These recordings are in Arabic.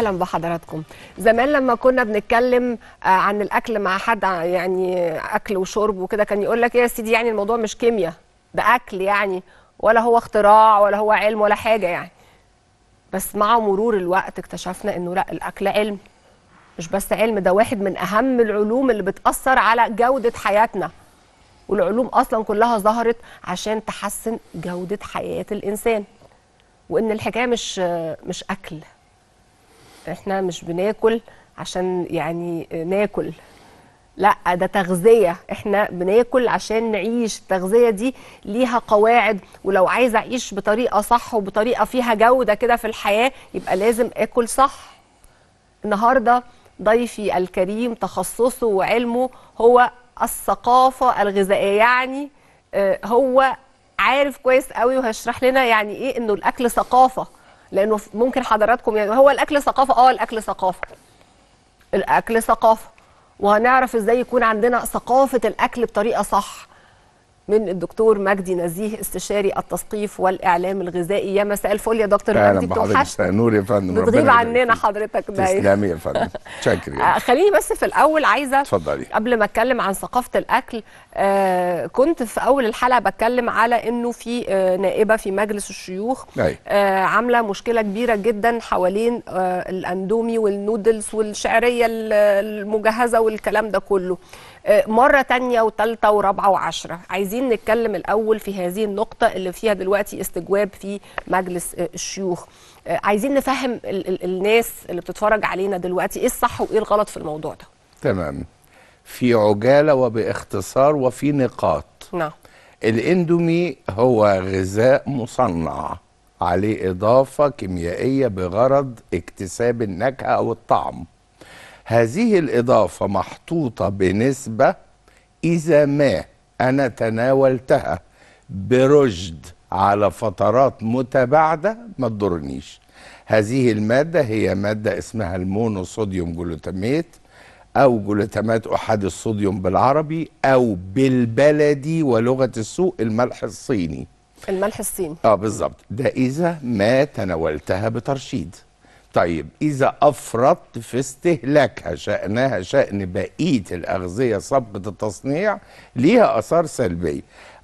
اهلا بحضراتكم زمان لما كنا بنتكلم آه، عن الاكل مع حد آه، يعني اكل وشرب وكده كان يقول لك ايه يا سيدي يعني الموضوع مش كيمياء ده اكل يعني ولا هو اختراع ولا هو علم ولا حاجه يعني بس مع مرور الوقت اكتشفنا انه لا الاكل علم مش بس علم ده واحد من اهم العلوم اللي بتاثر على جوده حياتنا والعلوم اصلا كلها ظهرت عشان تحسن جوده حياه الانسان وان الحكايه مش آه، مش اكل احنا مش بناكل عشان يعني ناكل لا ده تغذية احنا بناكل عشان نعيش التغذية دي ليها قواعد ولو عايز اعيش بطريقة صح وبطريقة فيها جودة كده في الحياة يبقى لازم اكل صح النهاردة ضيفي الكريم تخصصه وعلمه هو الثقافة الغذائية يعني آه، هو عارف كويس قوي وهيشرح لنا يعني ايه انه الاكل ثقافة لانه ممكن حضراتكم يعني هو الاكل ثقافه اه الاكل ثقافه الاكل ثقافه وهنعرف ازاي يكون عندنا ثقافه الاكل بطريقه صح من الدكتور مجدي نزيه استشاري التثقيف والاعلام الغذائي يا مساء الفل يا دكتور مجدي بتوحشنا نور يا فندم بتغيب عننا حضرتك دايما تسلمي يا فندم شكرا يعني. آه، خليني بس في الاول عايزه اتفضلي قبل ما اتكلم عن ثقافه الاكل آه كنت في اول الحلقه بتكلم على انه في آه نائبه في مجلس الشيوخ آه عامله مشكله كبيره جدا حوالين آه الاندومي والنودلز والشعريه المجهزه والكلام ده كله آه، مرة تانية وتالتة ورابعة وعشرة عايزين نتكلم الأول في هذه النقطة اللي فيها دلوقتي استجواب في مجلس آه، الشيوخ آه، عايزين نفهم ال ال الناس اللي بتتفرج علينا دلوقتي إيه الصح وإيه الغلط في الموضوع ده تمام في عجالة وباختصار وفي نقاط نعم الاندومي هو غذاء مصنع عليه إضافة كيميائية بغرض اكتساب النكهة أو الطعم هذه الإضافة محطوطة بنسبة إذا ما أنا تناولتها برشد على فترات متباعدة ما تضرنيش هذه المادة هي مادة اسمها المونوصوديوم جلوتاميت أو جلوتامات أحاد الصوديوم بالعربي أو بالبلدي ولغة السوق الملح الصيني الملح الصيني اه بالظبط ده إذا ما تناولتها بترشيد طيب إذا أفرطت في استهلاكها شأنها شأن بقية الأغذية سابقة التصنيع ليها آثار سلبية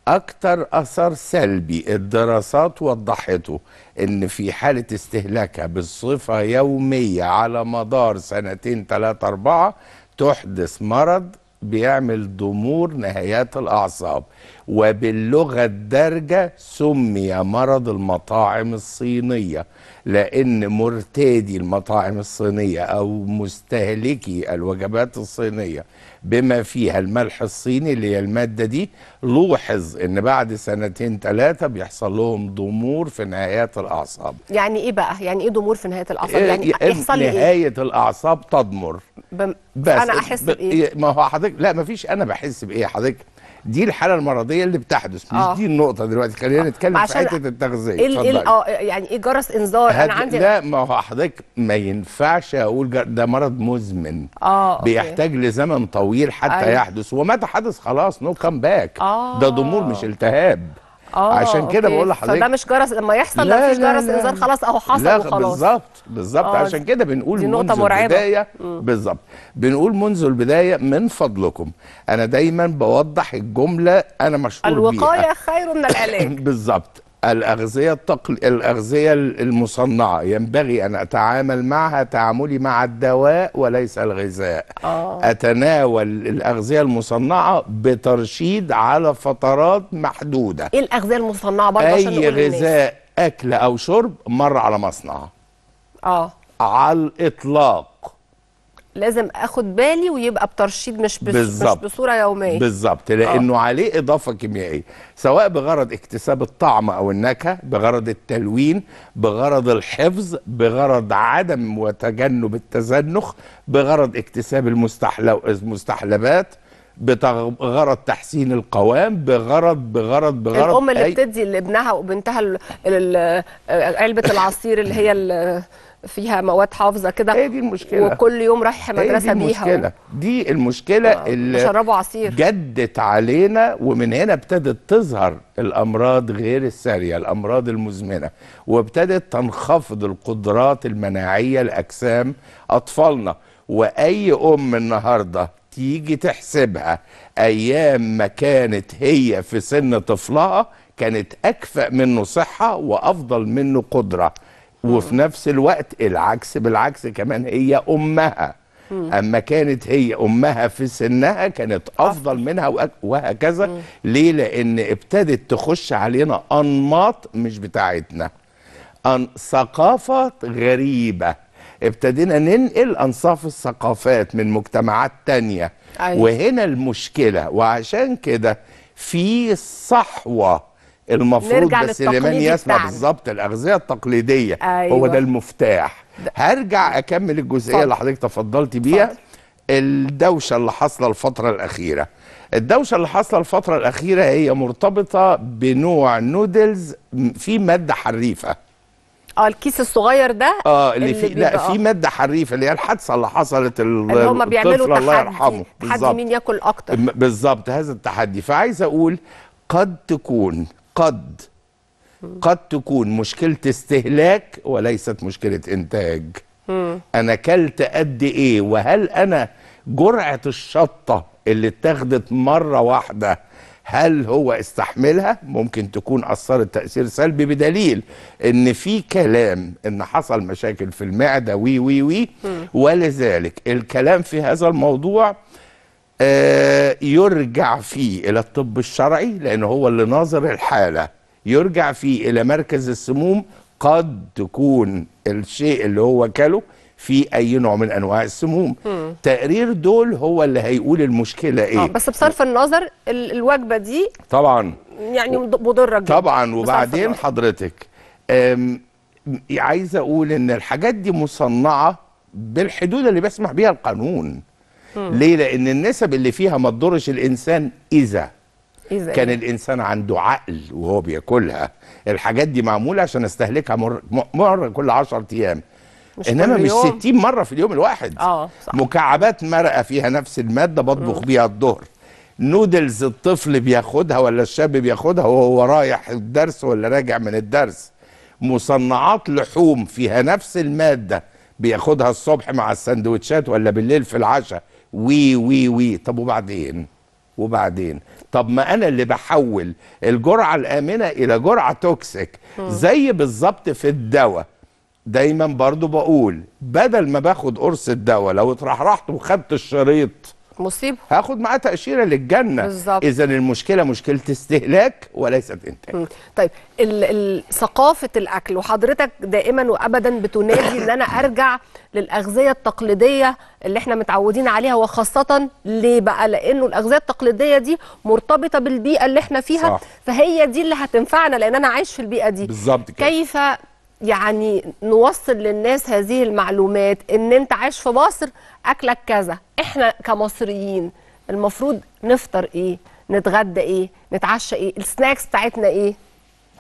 أكتر أثر سلبي الدراسات وضحته إن في حالة استهلاكها بصفة يومية على مدار سنتين ثلاثة أربعة تحدث مرض بيعمل ضمور نهايات الاعصاب وباللغه الدارجه سمي مرض المطاعم الصينيه لان مرتادي المطاعم الصينيه او مستهلكي الوجبات الصينيه بما فيها الملح الصيني اللي هي المادة دي لوحظ ان بعد سنتين ثلاثة بيحصل لهم ضمور في نهايات الاعصاب يعني ايه بقى يعني ايه ضمور في نهاية الاعصاب إيه يعني إيه يحصل إيه؟ نهاية الاعصاب تضمر بم... بس انا احس بايه ما هو حضرتك لا ما فيش انا بحس بايه حضرتك دي الحاله المرضيه اللي بتحدث مش آه. دي النقطه دلوقتي خلينا آه. نتكلم في حته التغذيه ال اه يعني ايه جرس انذار انا عندي لا ما هو حضرتك ما ينفعش اقول ده مرض مزمن اه بيحتاج أوكي. لزمن طويل حتى أي. أيوه. يحدث ومتى حدث خلاص نو كم باك ده آه. ضمور مش التهاب آه عشان كده بقول لحضرتك فده مش جرس لما يحصل لا مفيش جرس انذار خلاص اهو حصل لا وخلاص بالظبط بالظبط آه عشان كده بنقول دي نقطة منذ مرعبة. البدايه بالظبط بنقول منذ البدايه من فضلكم انا دايما بوضح الجمله انا مشهور الوقايه بيها الوقايه خير من العلاج بالظبط الأغذية التقل... الأغذية المصنعة ينبغي أن أتعامل معها تعاملي مع الدواء وليس الغذاء آه. أتناول الأغذية المصنعة بترشيد على فترات محدودة إيه الأغذية المصنعة برضه أي غذاء أكل أو شرب مر على مصنع آه. على الإطلاق لازم اخد بالي ويبقى بترشيد مش بس بالزبط. مش بصوره يوميه بالظبط لانه آه. عليه اضافه كيميائيه سواء بغرض اكتساب الطعم او النكهه بغرض التلوين بغرض الحفظ بغرض عدم وتجنب التزنخ بغرض اكتساب المستحلبات بغرض تحسين القوام بغرض بغرض بغرض الام اللي بتدي لابنها وبنتها علبه العصير اللي هي فيها مواد حافظه كده هي إيه دي المشكله وكل يوم رايح إيه مدرسه بيها دي المشكلة. و... دي المشكله آه، اللي شربوا عصير جدت علينا ومن هنا ابتدت تظهر الامراض غير الساريه الامراض المزمنه وابتدت تنخفض القدرات المناعيه لاجسام اطفالنا واي ام النهارده تيجي تحسبها ايام ما كانت هي في سن طفلها كانت اكفأ منه صحه وافضل منه قدره وفي نفس الوقت العكس بالعكس كمان هي امها اما كانت هي امها في سنها كانت افضل منها وهكذا ليه لان ابتدت تخش علينا انماط مش بتاعتنا أن ثقافه غريبه ابتدينا ننقل انصاف الثقافات من مجتمعات تانية أيوة. وهنا المشكله وعشان كده في صحوه المفروض بس لمن يسمع بالظبط الاغذيه التقليديه أيوة. هو ده المفتاح هرجع اكمل الجزئيه اللي حضرتك تفضلتي بيها الدوشه اللي حاصله الفتره الاخيره الدوشه اللي حاصله الفتره الاخيره هي مرتبطه بنوع نودلز فيه ماده حريفه اه الكيس الصغير ده اه اللي, في لا في ماده حريفه اللي هي الحادثه اللي حصلت اللي هم بيعملوا الله يرحمه تحدي مين ياكل اكتر بالظبط هذا التحدي فعايز اقول قد تكون قد قد تكون مشكلة استهلاك وليست مشكلة إنتاج أنا كلت قد إيه وهل أنا جرعة الشطة اللي اتاخدت مرة واحدة هل هو استحملها ممكن تكون أثرت تأثير سلبي بدليل إن في كلام إن حصل مشاكل في المعدة وي وي وي ولذلك الكلام في هذا الموضوع يرجع فيه الى الطب الشرعي لان هو اللي ناظر الحاله يرجع فيه الى مركز السموم قد تكون الشيء اللي هو كله في اي نوع من انواع السموم مم. تقرير دول هو اللي هيقول المشكله ايه آه بس بصرف النظر الوجبه دي طبعا يعني مضره جدا طبعا وبعدين حضرتك عايز اقول ان الحاجات دي مصنعه بالحدود اللي بيسمح بيها القانون ليه لان النسب اللي فيها ما تضرش الانسان اذا إذا كان إيه؟ الانسان عنده عقل وهو بياكلها الحاجات دي معموله عشان استهلكها مره مر كل 10 ايام مش انما مش 60 مره في اليوم الواحد اه صح. مكعبات مرقه فيها نفس الماده بطبخ بيها الظهر نودلز الطفل بياخدها ولا الشاب بياخدها وهو رايح الدرس ولا راجع من الدرس مصنعات لحوم فيها نفس الماده بياخدها الصبح مع السندوتشات ولا بالليل في العشاء وي وي وي طب وبعدين وبعدين طب ما انا اللي بحول الجرعه الامنه الى جرعه توكسيك زي بالظبط في الدواء دايما برضو بقول بدل ما باخد قرص الدواء لو اترحرحت وخدت الشريط مصيبه هاخد معاه تاشيره للجنه بالظبط اذا المشكله مشكله استهلاك وليست انتاج طيب ال ال ثقافه الاكل وحضرتك دائما وابدا بتنادي ان انا ارجع للاغذيه التقليديه اللي احنا متعودين عليها وخاصه ليه بقى لانه الاغذيه التقليديه دي مرتبطه بالبيئه اللي احنا فيها صح. فهي دي اللي هتنفعنا لان انا عايش في البيئه دي بالظبط كيف يعني نوصل للناس هذه المعلومات ان انت عايش في مصر اكلك كذا احنا كمصريين المفروض نفطر ايه نتغدى ايه نتعشى ايه السناكس بتاعتنا ايه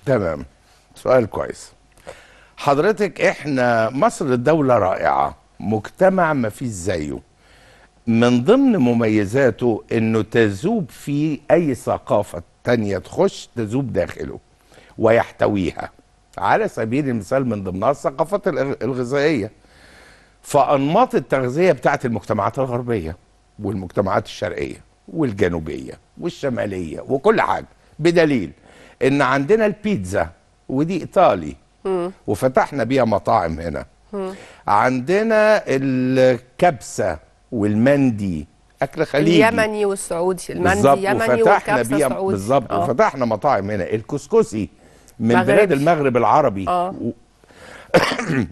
تمام سؤال كويس حضرتك احنا مصر دولة رائعة مجتمع ما فيش زيه من ضمن مميزاته انه تذوب فيه اي ثقافة تانية تخش تذوب داخله ويحتويها على سبيل المثال من ضمنها الثقافات الغذائيه فانماط التغذيه بتاعه المجتمعات الغربيه والمجتمعات الشرقيه والجنوبيه والشماليه وكل حاجه بدليل ان عندنا البيتزا ودي ايطالي وفتحنا بيها مطاعم هنا عندنا الكبسه والمندي اكل خليجي اليمني والسعودي المندي يمني والكبسه سعودي بالظبط آه. وفتحنا مطاعم هنا الكسكسي من مغربي. بلاد المغرب العربي آه. و...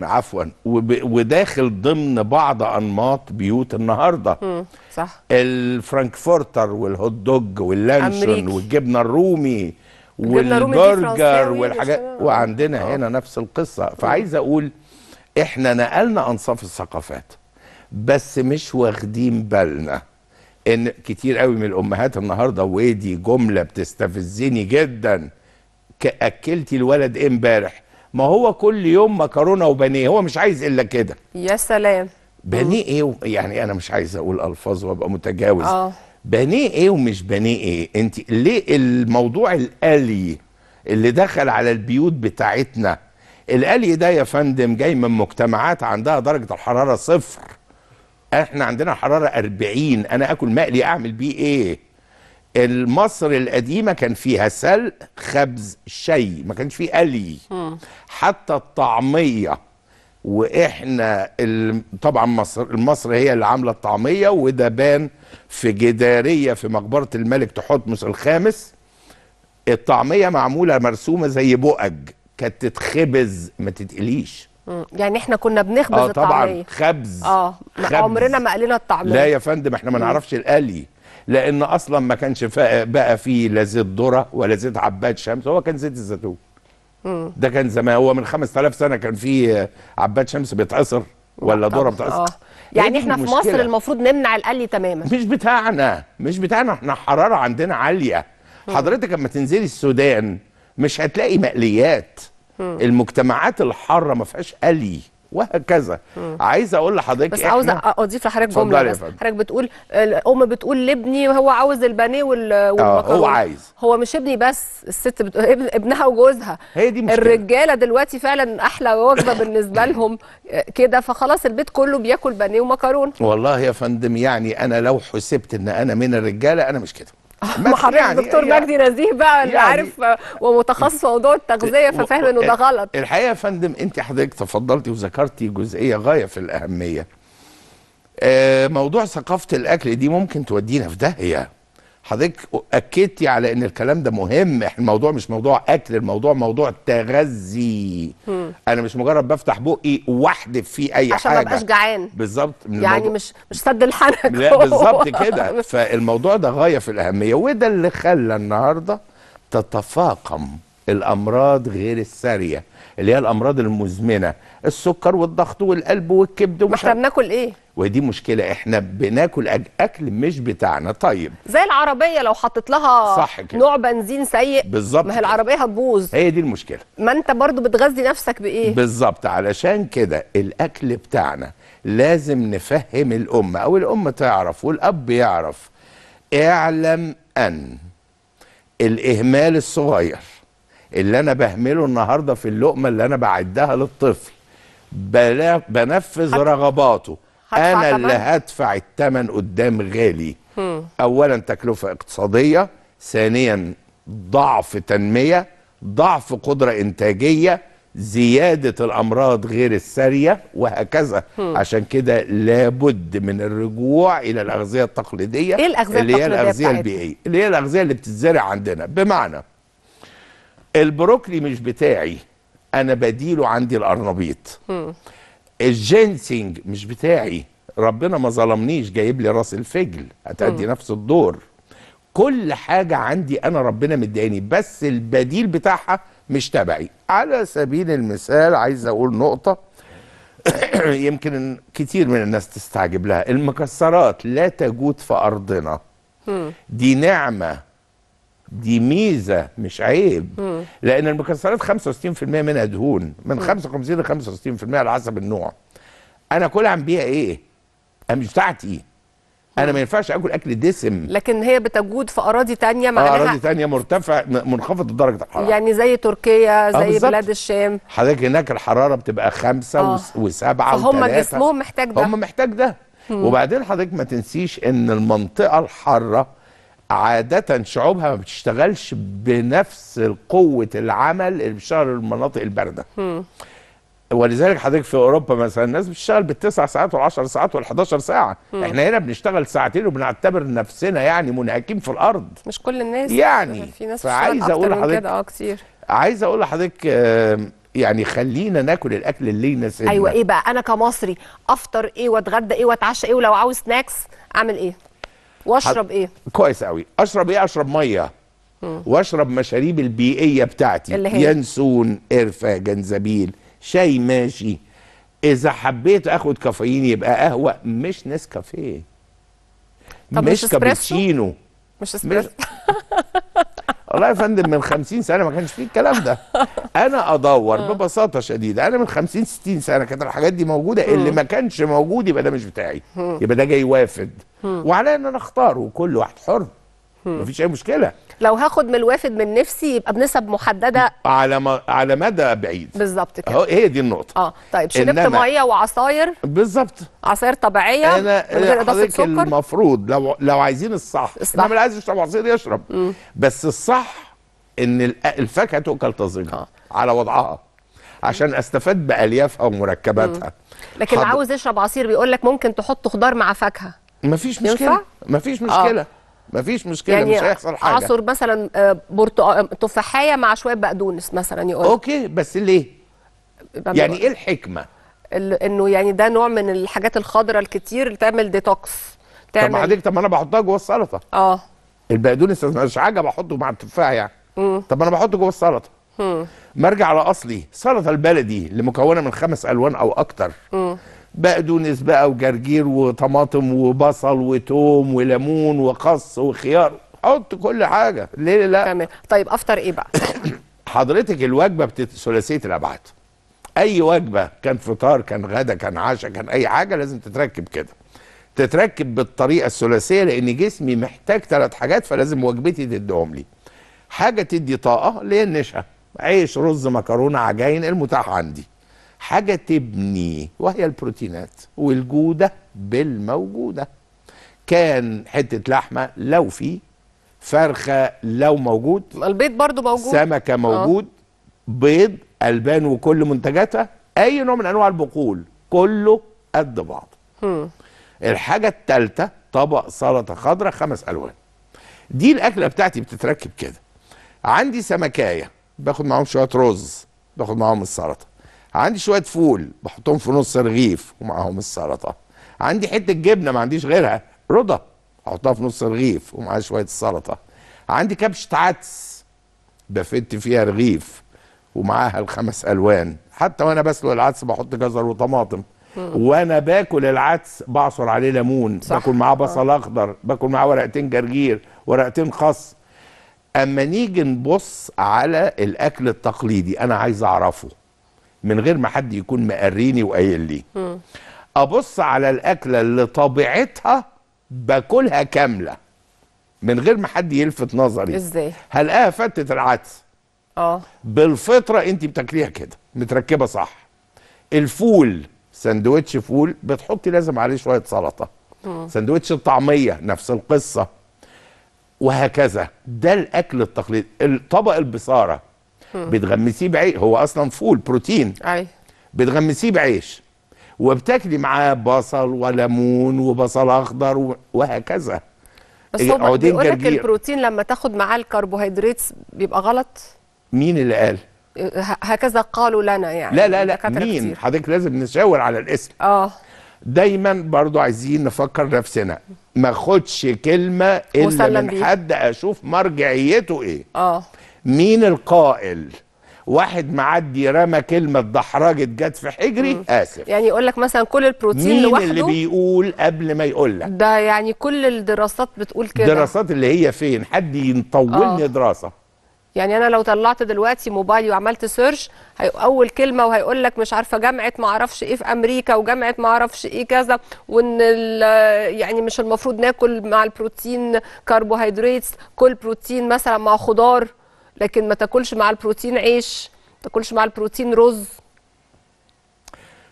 عفوا وب... وداخل ضمن بعض انماط بيوت النهارده صح الفرانكفورتر والهوت دوج واللانشون والجبنه الرومي والبرجر والحاجات وعندنا آه. هنا نفس القصه فعايز اقول احنا نقلنا انصاف الثقافات بس مش واخدين بالنا ان كتير قوي من الامهات النهارده ودي جمله بتستفزني جدا اكلتي الولد ايه امبارح ما هو كل يوم مكرونه وبانيه هو مش عايز الا كده يا سلام بانيه ايه و... يعني انا مش عايز اقول الفاظ وابقى متجاوز اه بانيه ايه ومش بانيه ايه انت ليه الموضوع الالي اللي دخل على البيوت بتاعتنا القلي ده يا فندم جاي من مجتمعات عندها درجه الحراره صفر احنا عندنا حراره 40 انا اكل مقلي اعمل بيه ايه مصر القديمه كان فيها سلق خبز شيء ما كانش فيه قلي حتى الطعميه واحنا طبعا مصر مصر هي اللي عامله الطعميه وده بان في جداريه في مقبره الملك تحتمس الخامس الطعميه معموله مرسومه زي بؤج كانت تتخبز ما تتقليش يعني احنا كنا بنخبز آه طبعا الطعميه طبعا خبز اه خبز. عمرنا ما قلينا الطعميه لا يا فندم احنا ما نعرفش القلي لان اصلا ما كانش بقى فيه لا زيت ذره ولا زيت عباد شمس هو كان زيت الزيتون ده كان زمان هو من 5000 سنه كان فيه عباد شمس بيتعصر ولا ذره بتعصر آه. يعني إيه احنا في مصر المفروض نمنع القلي تماما مش بتاعنا مش بتاعنا احنا حراره عندنا عاليه حضرتك لما تنزلي السودان مش هتلاقي مقليات المجتمعات الحاره ما فيهاش قلي وهكذا مم. عايز اقول لحضرتك بس عاوز اضيف لحضرتك جمله بس حضرتك بتقول الام بتقول لابني وهو عاوز البانيه آه، والمكرونه هو عايز هو مش ابني بس الست بت... ابنها وجوزها هي دي مشكلة. الرجاله دلوقتي فعلا احلى وجبه بالنسبه لهم آه، كده فخلاص البيت كله بياكل بانيه ومكرونه والله يا فندم يعني انا لو حسبت ان انا من الرجاله انا مش كده آه، ما حضرتك يعني دكتور مجدي نزيه بقى اللي يعني عارف ومتخصص في موضوع التغذيه ففاهم انه ده غلط الحقيقه يا فندم انت حضرتك تفضلتي وذكرتي جزئيه غايه في الاهميه آه، موضوع ثقافه الاكل دي ممكن تودينا في داهيه حضرتك اكدتي على ان الكلام ده مهم الموضوع مش موضوع اكل الموضوع موضوع تغذي مم. انا مش مجرد بفتح بقي واحدب فيه اي عشان حاجه عشان ما ابقاش جعان بالظبط يعني الموضوع. مش مش سد الحنك لا بالظبط كده فالموضوع ده غايه في الاهميه وده اللي خلى النهارده تتفاقم الامراض غير الساريه اللي هي الامراض المزمنه السكر والضغط والقلب والكبد ومش احنا بناكل ايه ودي مشكله احنا بناكل اكل مش بتاعنا طيب زي العربيه لو حطيت لها صح كده. نوع بنزين سيء بالظبط ما هي العربيه هتبوظ هي دي المشكله ما انت برضو بتغذي نفسك بايه بالظبط علشان كده الاكل بتاعنا لازم نفهم الام او الام تعرف والاب يعرف اعلم ان الاهمال الصغير اللي انا بهمله النهارده في اللقمه اللي انا بعدها للطفل بنفذ رغباته انا اللي هدفع الثمن قدام غالي هم. اولا تكلفه اقتصاديه ثانيا ضعف تنميه ضعف قدره انتاجيه زياده الامراض غير الساريه وهكذا هم. عشان كده لابد من الرجوع الى الاغذيه التقليديه ايه الاغذيه اللي هي الاغذيه البيئيه اللي هي الاغذيه اللي بتتزرع عندنا بمعنى البروكلي مش بتاعي انا بديله عندي القرنبيط الجينسينج مش بتاعي ربنا ما ظلمنيش جايب لي راس الفجل هتأدي نفس الدور كل حاجة عندي أنا ربنا مدياني بس البديل بتاعها مش تبعي على سبيل المثال عايز أقول نقطة يمكن كتير من الناس تستعجب لها المكسرات لا تجود في أرضنا دي نعمة دي ميزه مش عيب مم. لان المكسرات 65% منها دهون من 55 ل 65% على حسب النوع انا كل عم بيها ايه انا مش بتاعتي انا ما ينفعش اكل اكل دسم لكن هي بتجود في اراضي تانية معناها آه، اراضي تانية مرتفع منخفض درجه الحراره يعني زي تركيا آه، زي بلاد الشام حضرتك هناك الحراره بتبقى خمسة آه. وسبعة فهم جسمهم محتاج ده هم محتاج ده مم. وبعدين حضرتك ما تنسيش ان المنطقه الحاره عادة شعوبها ما بتشتغلش بنفس قوة العمل اللي بتشتغل المناطق الباردة ولذلك حضرتك في اوروبا مثلا الناس بتشتغل بالتسع ساعات والعشر ساعات والحداشر ساعه مم. احنا هنا بنشتغل ساعتين وبنعتبر نفسنا يعني منهكين في الارض مش كل الناس يعني في ناس عايز اقول لحضرتك اه كتير عايز اقول لحضرتك يعني خلينا ناكل الاكل اللي يناسبنا ايوه ايه بقى انا كمصري افطر ايه واتغدى ايه واتعشى ايه ولو عاوز سناكس اعمل ايه واشرب ايه كويس قوي اشرب ايه اشرب ميه واشرب مشاريب البيئيه بتاعتي اللي هي. ينسون قرفه جنزبيل شاي ماشي اذا حبيت اخد كافيين يبقى قهوه مش نسكافيه مش, مش كابتشينو مش اسبريسو والله يا فندم من 50 سنه ما كانش فيه الكلام ده انا ادور آه. ببساطه شديده انا من 50 60 سنه كانت الحاجات دي موجوده اللي ما كانش موجود يبقى ده مش بتاعي يبقى ده جاي وافد وعلى ان انا اختاره كل واحد حر مفيش اي مشكله لو هاخد من الوافد من نفسي يبقى بنسب محدده على م... على مدى بعيد بالظبط كده هي دي النقطه اه طيب شربت إنما... ميه وعصاير بالظبط عصاير طبيعيه أنا من غير اضافه سكر المفروض لو لو عايزين الصح الصح اللي عايز يشرب عصير يشرب م. بس الصح ان الفاكهه تؤكل طازجه آه. على وضعها عشان استفاد باليافها ومركباتها م. لكن حضر. عاوز يشرب عصير بيقول لك ممكن تحط خضار مع فاكهه مفيش مشكله مفيش آه. مشكله آه. مفيش مشكله يعني مش هيحصل حاجه عصر مثلا آه، آه، تفاحيه مع شويه بقدونس مثلا يقول اوكي بس ليه يعني ايه الحكمه انه يعني ده نوع من الحاجات الخضراء الكتير اللي تعمل ديتوكس تعمل طب حضرتك طب ما انا بحطها جوه السلطه اه البقدونس مش حاجه بحطه مع التفاح يعني مم. طب انا بحطه جوه السلطه ما ارجع على اصلي السلطه البلدي اللي مكونه من خمس الوان او اكتر مم. بقدونس بقى وجرجير وطماطم وبصل وتوم وليمون وقص وخيار حط كل حاجه ليه لا تمام طيب افطر ايه بقى حضرتك الوجبه بتت... ثلاثيه الابعاد اي وجبه كان فطار كان غدا كان عشاء كان اي حاجه لازم تتركب كده تتركب بالطريقه الثلاثيه لان جسمي محتاج ثلاث حاجات فلازم وجبتي تديهم لي حاجه تدي طاقه اللي هي النشا عيش رز مكرونه عجاين المتاح عندي حاجة تبني وهي البروتينات والجودة بالموجودة كان حتة لحمة لو في فرخة لو موجود البيض برضو موجود سمكة آه. موجود أوه. بيض ألبان وكل منتجاتها أي نوع من أنواع البقول كله قد بعضه الحاجة التالتة طبق سلطة خضراء خمس ألوان دي الأكلة بتاعتي بتتركب كده عندي سمكاية باخد معاهم شوية رز باخد معاهم السلطة عندي شويه فول بحطهم في نص رغيف ومعاهم السلطه عندي حته جبنه ما عنديش غيرها رضا احطها في نص رغيف ومعاها شويه السلطه عندي كبشه عدس بفت فيها رغيف ومعاها الخمس الوان حتى وانا بسلق العدس بحط جزر وطماطم وانا باكل العدس بعصر عليه ليمون باكل معاه بصل آه. اخضر باكل معاه ورقتين جرجير ورقتين خس اما نيجي نبص على الاكل التقليدي انا عايز اعرفه من غير ما حد يكون مقريني وقايل لي ابص على الاكله اللي طبيعتها باكلها كامله من غير ما حد يلفت نظري ازاي هلقاها فتت العدس اه بالفطره انت بتاكليها كده متركبه صح الفول سندوتش فول بتحطي لازم عليه شويه سلطه سندوتش الطعميه نفس القصه وهكذا ده الاكل التقليدي طبق البصاره بتغمسيه بعيش هو اصلا فول بروتين ايوه بتغمسيه بعيش وبتاكلي معاه بصل وليمون وبصل اخضر وهكذا بس هو بيقول لك البروتين لما تاخد معاه الكربوهيدرات بيبقى غلط مين اللي قال هكذا قالوا لنا يعني لا لا لا مين حضرتك لازم نشاور على الاسم اه دايما برضو عايزين نفكر نفسنا ما اخدش كلمه الا من بيه. حد اشوف مرجعيته ايه اه مين القائل واحد معدي رمى كلمه اتدحرجت جت في حجري مم. اسف يعني يقول لك مثلا كل البروتين مين لوحده مين اللي بيقول قبل ما يقول لك ده يعني كل الدراسات بتقول كده الدراسات اللي هي فين حد يطولني آه. دراسه يعني انا لو طلعت دلوقتي موبايلي وعملت سيرش هي اول كلمه وهيقول لك مش عارفه جامعه ما اعرفش ايه في امريكا وجامعه ما اعرفش ايه كذا وان يعني مش المفروض ناكل مع البروتين كربوهيدرات كل بروتين مثلا مع خضار لكن ما تاكلش مع البروتين عيش ما تاكلش مع البروتين رز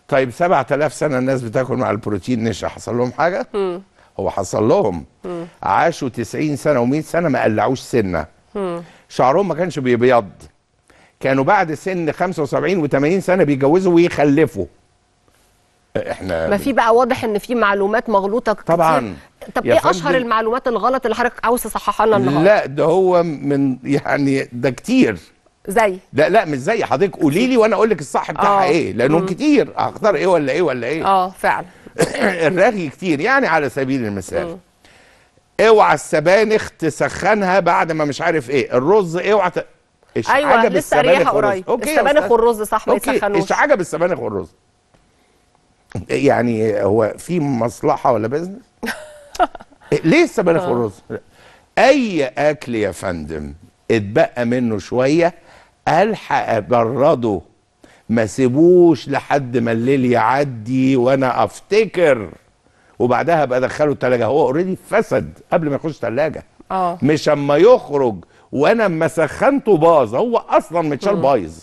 طيب 7000 سنه الناس بتاكل مع البروتين نشا حصل لهم حاجه م. هو حصل لهم م. عاشوا 90 سنه و100 سنه ما قلعوش سنه م. شعرهم ما كانش بيبيض كانوا بعد سن 75 و80 سنه بيتجوزوا ويخلفوا احنا ما في بقى واضح ان في معلومات مغلوطه كتير طبعا طب ايه اشهر المعلومات الغلط اللي حضرتك عاوز تصححها لنا النهارده لا ده هو من يعني ده كتير زي لا لا مش زي حضرتك قولي لي وانا اقول لك الصح بتاعها آه. ايه لانهم كتير هختار ايه ولا ايه ولا ايه اه فعلا الرغي كتير يعني على سبيل المثال اوعى السبانخ تسخنها بعد ما مش عارف ايه الرز اوعى ت... ايوه لسه ريحه قريب السبانخ والرز صح ما يسخنوش ايش عجب السبانخ والرز يعني هو في مصلحه ولا بزنس؟ ليه السبانخ والرز؟ اي اكل يا فندم اتبقى منه شويه الحق ابرده ما سيبوش لحد ما الليل يعدي وانا افتكر وبعدها ابقى ادخله التلاجه هو اوريدي فسد قبل ما يخش الثلاجه اه مش اما يخرج وانا اما سخنته باظ هو اصلا متشال بايظ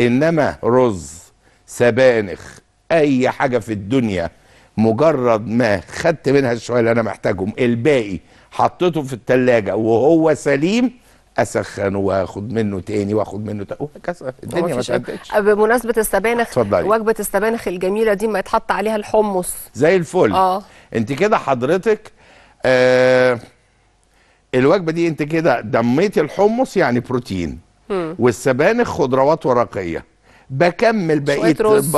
انما رز سبانخ اي حاجه في الدنيا مجرد ما خدت منها الشويه اللي انا محتاجهم الباقي حطيته في التلاجة وهو سليم اسخنه واخد منه تاني واخد منه تاني وهكذا الدنيا ما تعدتش أه، بمناسبه السبانخ اتفضلي وجبه السبانخ الجميله دي ما يتحط عليها الحمص زي الفل اه انت كده حضرتك آه الوجبه دي انت كده دميتي الحمص يعني بروتين م. والسبانخ خضروات ورقيه بكمل بقيه رز.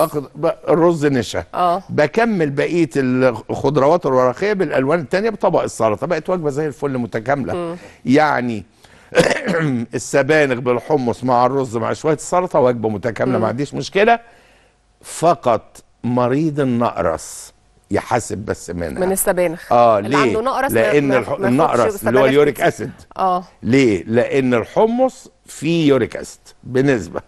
الرز نشا آه. بكمل بقيه الخضروات الورقيه بالالوان الثانيه بطبق السلطه بقت وجبه زي الفل متكامله م. يعني السبانخ بالحمص مع الرز مع شويه السلطه وجبه متكامله ما عنديش مشكله فقط مريض النقرس يحاسب بس منها من السبانخ اه ليه اللي عنده نقرس لان الح... النقرس اللي هو اليوريك اسيد اه ليه لان الحمص في يوريك اسيد بنسبه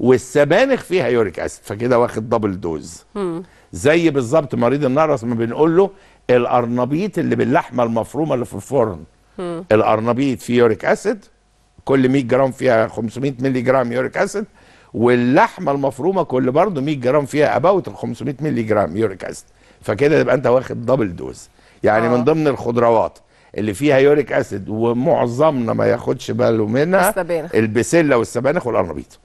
والسبانخ فيها يوريك اسيد فكده واخد دبل دوز زي بالظبط مريض النقرس ما بنقول له القرنبيط اللي باللحمه المفرومه اللي في الفرن القرنبيط فيه يوريك اسيد كل 100 جرام فيها 500 مللي جرام يوريك اسيد واللحمه المفرومه كل برضه 100 جرام فيها اباوت 500 مللي جرام يوريك اسيد فكده يبقى انت واخد دبل دوز يعني آه. من ضمن الخضروات اللي فيها يوريك اسيد ومعظمنا ما ياخدش باله منها السبانخ البسله والسبانخ والقرنبيط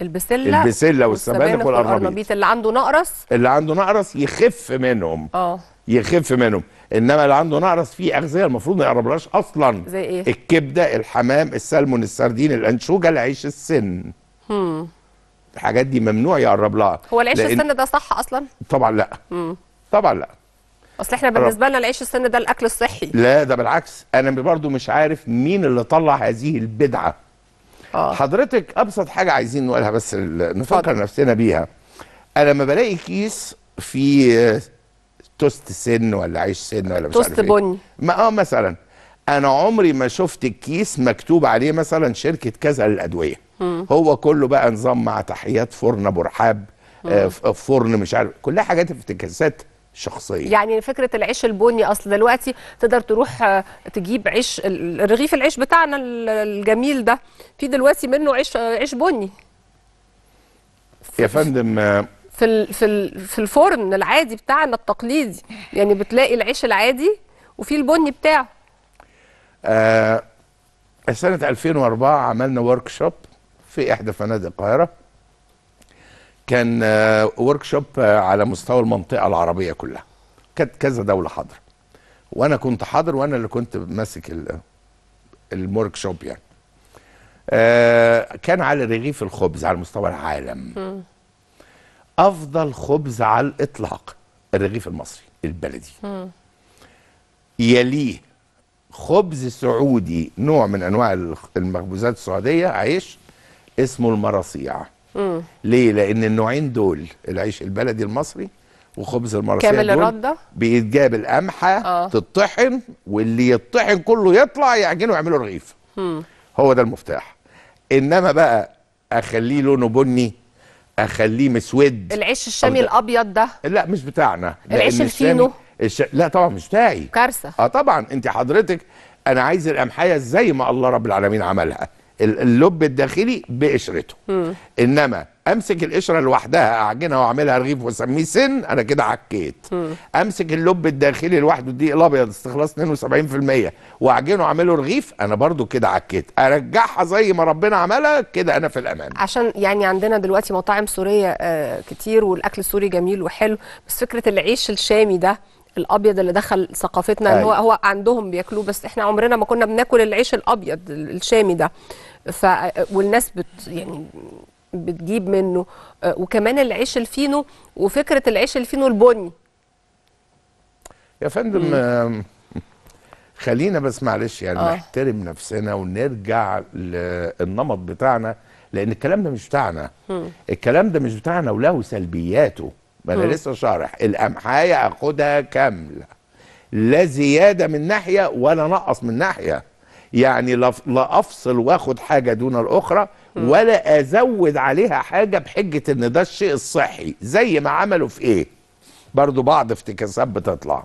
البسله البسله والسبانخ والقرنبيط اللي عنده نقرس اللي عنده نقرس يخف منهم اه يخف منهم انما اللي عنده نقرس فيه اغذيه المفروض ما يقربلهاش اصلا زي ايه الكبده الحمام السلمون السردين الانشوجه العيش السن هم. الحاجات دي ممنوع يقرب لها هو العيش لأن... السن ده صح اصلا طبعا لا مم. طبعا لا اصل احنا بالنسبه لنا العيش السن ده الاكل الصحي لا ده بالعكس انا برضو مش عارف مين اللي طلع هذه البدعه آه. حضرتك ابسط حاجه عايزين نقولها بس نفكر فضل. نفسنا بيها انا لما بلاقي كيس فيه توست سن ولا عيش سن ولا مش توست إيه. بني ما اه مثلا انا عمري ما شفت الكيس مكتوب عليه مثلا شركه كذا للادويه هو كله بقى نظام مع تحيات فرن ابو رحاب آه فرن مش عارف كلها حاجات افتكاسات شخصيه يعني فكره العيش البني اصل دلوقتي تقدر تروح آه، تجيب عيش رغيف العيش بتاعنا الجميل ده في دلوقتي منه عيش آه، عيش بني يا فندم آه، في في في الفرن العادي بتاعنا التقليدي يعني بتلاقي العيش العادي وفي البني بتاعه آه سنه 2004 عملنا ورك شوب في احدى فنادق القاهره كان ورك آه، شوب آه، على مستوى المنطقه العربيه كلها كانت كذا دوله حاضره وانا كنت حاضر وانا اللي كنت ماسك الورك شوب يعني آه، كان على رغيف الخبز على مستوى العالم افضل خبز على الاطلاق الرغيف المصري البلدي يليه خبز سعودي نوع من انواع المخبوزات السعوديه عيش اسمه المرصيع ليه لان النوعين دول العيش البلدي المصري وخبز المرسيه كامل الرده بيتجاب القمحه آه. تطحن واللي يطحن كله يطلع يعجنه يعملوا رغيف مم. هو ده المفتاح انما بقى اخليه لونه بني اخليه مسود العيش الشامي الابيض ده لا مش بتاعنا العيش الفينو الش... لا طبعا مش بتاعي كارثه اه طبعا انت حضرتك انا عايز القمحيه زي ما الله رب العالمين عملها اللب الداخلي بقشرته انما امسك القشره لوحدها اعجنها واعملها رغيف واسميه سن انا كده عكيت امسك اللب الداخلي لوحده الدقيق الابيض استخلاص 72% واعجنه واعمله رغيف انا برضو كده عكيت ارجعها زي ما ربنا عملها كده انا في الامان عشان يعني عندنا دلوقتي مطاعم سوريه آه، كتير والاكل السوري جميل وحلو بس فكره العيش الشامي ده الابيض اللي دخل ثقافتنا اللي هو أيوة. هو عندهم بياكلوه بس احنا عمرنا ما كنا بناكل العيش الابيض الشامي ده ف والناس بت يعني بتجيب منه آه، وكمان العيش الفينو وفكره العيش الفينو البني يا فندم خلينا بس معلش يعني آه. نحترم نفسنا ونرجع للنمط بتاعنا لان الكلام ده مش بتاعنا م. الكلام ده مش بتاعنا وله سلبياته ما انا لسه شارح القمحايه اخدها كامله لا زياده من ناحيه ولا نقص من ناحيه يعني لا افصل واخد حاجه دون الاخرى ولا ازود عليها حاجه بحجه ان ده الشيء الصحي زي ما عملوا في ايه برضو بعض افتكاسات بتطلع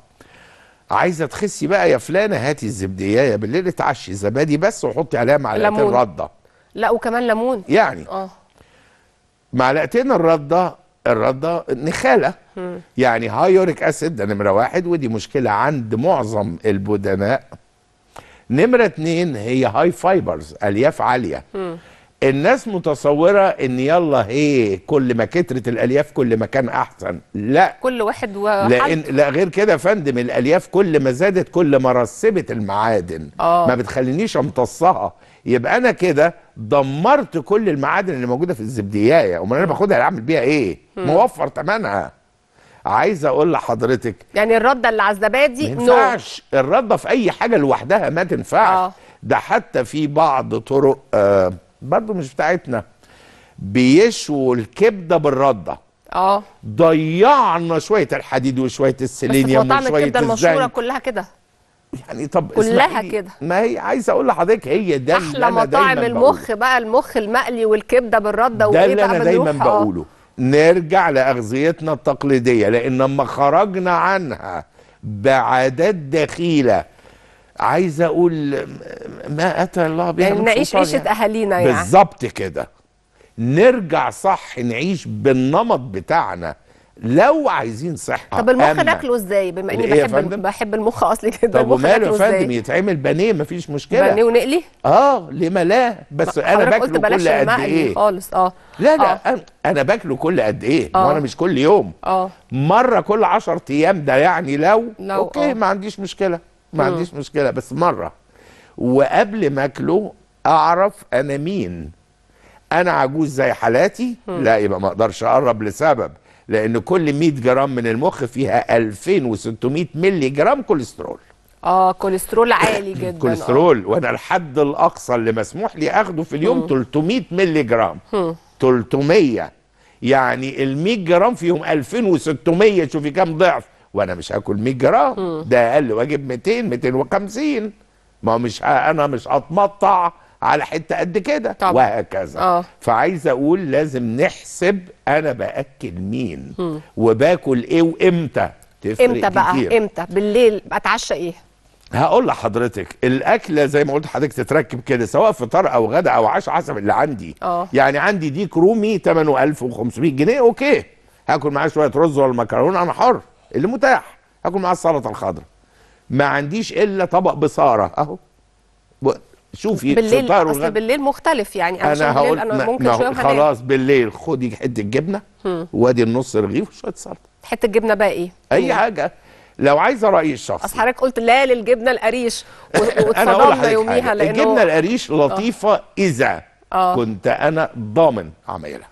عايزه تخسي بقى يا فلانه هاتي الزبديه بالليل اتعشي زبادي بس وحطي عليها معلقتين رده لا وكمان ليمون يعني اه معلقتين الرده الرده نخاله يعني هايوريك اسيد ده نمره واحد ودي مشكله عند معظم البدناء نمره اتنين هي هاي فايبرز الياف عاليه الناس متصوره ان يلا هي كل ما كترت الالياف كل ما كان احسن لا كل واحد وحد لان لا غير كده يا فندم الالياف كل ما زادت كل ما رسبت المعادن آه. ما بتخلينيش امتصها يبقى انا كده دمرت كل المعادن اللي موجوده في الزبديايه امال انا باخدها اعمل بيها ايه موفر ثمنها عايز اقول لحضرتك يعني الرده اللي على الزبادي دي ما الرده في اي حاجه لوحدها ما تنفعش آه. ده حتى في بعض طرق آه برضو مش بتاعتنا بيشوا الكبده بالرده اه ضيعنا شويه الحديد وشويه السيلينيوم وشويه الزنك بس الكبده المشهوره كلها كده يعني طب كلها كده ما هي عايز اقول لحضرتك هي ده احلى اللي أنا مطاعم دايما المخ بقى المخ المقلي والكبده بالرده وايه ده اللي انا دايما آه. بقوله نرجع لاغذيتنا التقليديه لان لما خرجنا عنها بعادات دخيله عايز اقول ما اتى الله بها يعني نعيش عيشه يعني. اهالينا يعني بالظبط كده نرجع صح نعيش بالنمط بتاعنا لو عايزين صحه طب المخ ناكله ازاي بما اني إيه بحب بحب المخ اصلي كده طب وماله يا فندم يتعمل بانيه مفيش مشكله بانيه ونقلي اه ليه لا بس انا باكله كل قد ايه خالص اه لا لا آه. انا باكله كل قد ايه آه. انا مش كل يوم اه مره كل 10 ايام ده يعني لو, لو اوكي آه. ما عنديش مشكله ما م. عنديش مشكله بس مره وقبل ما اكله اعرف انا مين انا عجوز زي حالاتي لا يبقى ما اقدرش اقرب لسبب لان كل 100 جرام من المخ فيها 2600 مللي جرام كوليسترول اه كوليسترول عالي جدا آه. كوليسترول وانا الحد الاقصى اللي مسموح لي اخده في اليوم 300 مللي جرام 300 يعني ال 100 جرام فيهم 2600 شوفي كام ضعف وانا مش هاكل 100 جرام ده اقل واجب 200 250 ما مش انا مش هتمطع على حته قد كده وهكذا آه. فعايز اقول لازم نحسب انا باكل مين م. وباكل ايه وامتى تفرق امتى بقى كتير. امتى بالليل اتعشى ايه هقول لحضرتك الاكله زي ما قلت لحضرتك تتركب كده سواء فطار او غدا او عشاء حسب اللي عندي أوه. يعني عندي ديك رومي 8500 جنيه اوكي هاكل معاه شويه رز ولا مكرونه انا حر اللي متاح هاكل معاه السلطه الخضراء ما عنديش الا طبق بصاره اهو شوفي بالليل اصل بالليل مختلف يعني انا, أنا هقول انا ممكن ما شويه خلاص بالليل خدي حته جبنه وادي النص رغيف وشويه سلطه حته جبنه بقى ايه؟ اي حاجه لو عايزه رايي الشخصي اصل حضرتك قلت لا للجبنه القريش واتصدمنا يوميها لانه الجبنه القريش آه. لطيفه أوه. اذا أوه. كنت انا ضامن عمايلها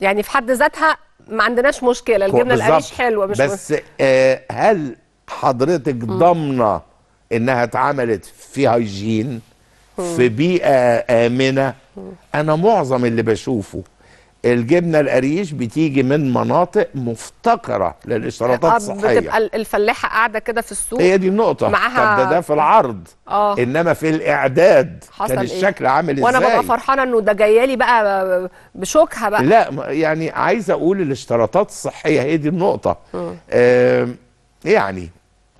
يعني في حد ذاتها ما عندناش مشكله الجبنه القريش حلوه مش بس آه هل حضرتك ضامنه انها اتعملت في هايجين في بيئه امنه انا معظم اللي بشوفه الجبنه القريش بتيجي من مناطق مفتقره للاشتراطات آه، الصحيه بتبقى الفلاحه قاعده كده في السوق هي دي النقطه معها طب ده, ده في العرض آه. انما في الاعداد حصل كان إيه؟ الشكل إيه؟ عامل ازاي وانا ببقى فرحانه انه ده جايالي بقى بشوكها بقى لا يعني عايز اقول الاشتراطات الصحيه هي دي النقطه آه يعني